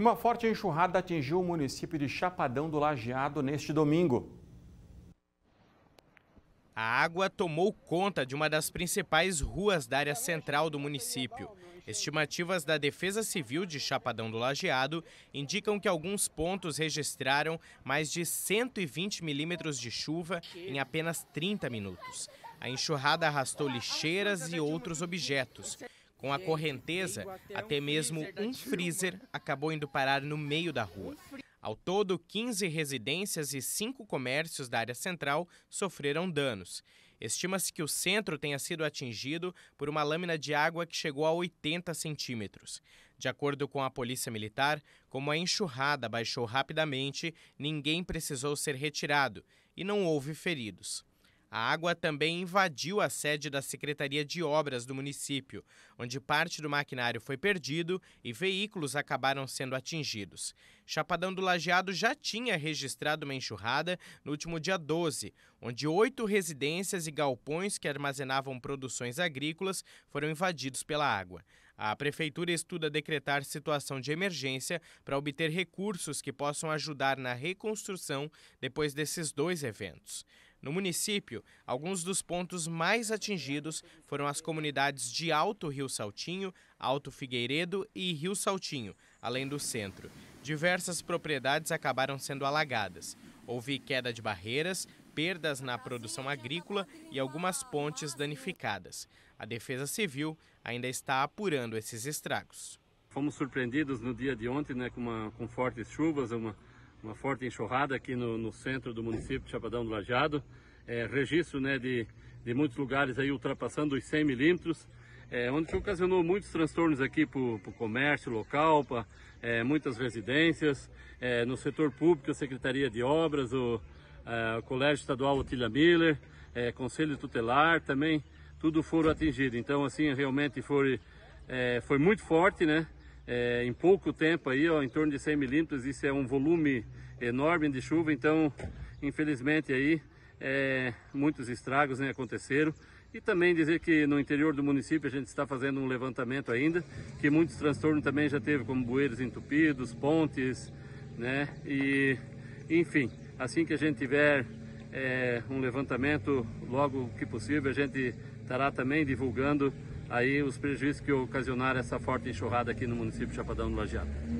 uma forte enxurrada atingiu o município de Chapadão do Lajeado neste domingo. A água tomou conta de uma das principais ruas da área central do município. Estimativas da Defesa Civil de Chapadão do Lajeado indicam que alguns pontos registraram mais de 120 milímetros de chuva em apenas 30 minutos. A enxurrada arrastou lixeiras e outros objetos. Com a correnteza, até mesmo um freezer acabou indo parar no meio da rua. Ao todo, 15 residências e 5 comércios da área central sofreram danos. Estima-se que o centro tenha sido atingido por uma lâmina de água que chegou a 80 centímetros. De acordo com a Polícia Militar, como a enxurrada baixou rapidamente, ninguém precisou ser retirado e não houve feridos. A água também invadiu a sede da Secretaria de Obras do município, onde parte do maquinário foi perdido e veículos acabaram sendo atingidos. Chapadão do Lajeado já tinha registrado uma enxurrada no último dia 12, onde oito residências e galpões que armazenavam produções agrícolas foram invadidos pela água. A prefeitura estuda decretar situação de emergência para obter recursos que possam ajudar na reconstrução depois desses dois eventos. No município, alguns dos pontos mais atingidos foram as comunidades de Alto Rio Saltinho, Alto Figueiredo e Rio Saltinho, além do centro. Diversas propriedades acabaram sendo alagadas. Houve queda de barreiras, perdas na produção agrícola e algumas pontes danificadas. A Defesa Civil ainda está apurando esses estragos. Fomos surpreendidos no dia de ontem né, com, uma, com fortes chuvas, uma, uma forte enxurrada aqui no, no centro do município de Chapadão do Lajeado. É, registro né, de, de muitos lugares aí ultrapassando os 100 milímetros, é, onde ocasionou muitos transtornos aqui para o comércio local, para é, muitas residências, é, no setor público, a Secretaria de Obras, o, a, é, Colégio Estadual Otília Miller, é, Conselho Tutelar também, tudo foram atingidos. Então, assim, realmente foi, foi muito forte, né? é, em pouco tempo aí, ó, em torno de 100 milímetros, isso é um volume enorme de chuva, então infelizmente aí é, muitos estragos né, aconteceram. E também dizer que no interior do município a gente está fazendo um levantamento ainda, que muitos transtornos também já teve, como bueiros entupidos, pontes, né? E, enfim, assim que a gente tiver é, um levantamento logo que possível, a gente estará também divulgando aí os prejuízos que ocasionaram essa forte enxurrada aqui no município de Chapadão do Lajeado.